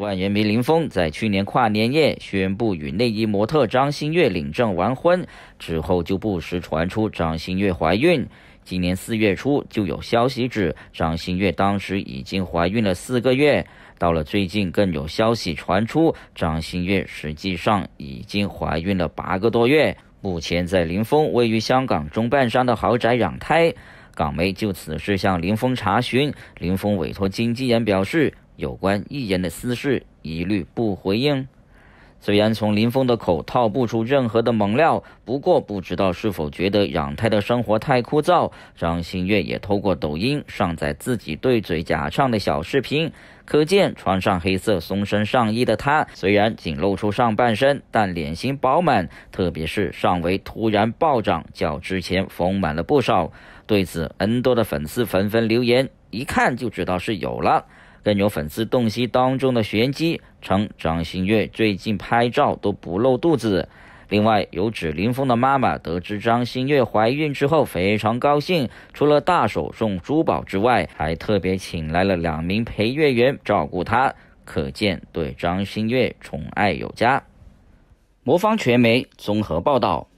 万元迷林峰在去年跨年夜宣布与内衣模特张馨月领证完婚之后，就不时传出张馨月怀孕。今年四月初就有消息指张馨月当时已经怀孕了四个月，到了最近更有消息传出张馨月实际上已经怀孕了八个多月。目前在林峰位于香港中半山的豪宅养胎。港媒就此事向林峰查询，林峰委托经纪人表示。有关艺人的私事一律不回应。虽然从林峰的口套不出任何的猛料，不过不知道是否觉得养胎的生活太枯燥，张馨月也透过抖音上载自己对嘴假唱的小视频。可见穿上黑色松身上衣的她，虽然仅露出上半身，但脸型饱满，特别是上围突然暴涨，较之前丰满了不少。对此，N 多的粉丝纷纷留言，一看就知道是有了。更有粉丝洞悉当中的玄机，称张馨月最近拍照都不露肚子。另外，有指林峰的妈妈得知张馨月怀孕之后非常高兴，除了大手送珠宝之外，还特别请来了两名陪月员照顾她，可见对张馨月宠爱有加。魔方传媒综合报道。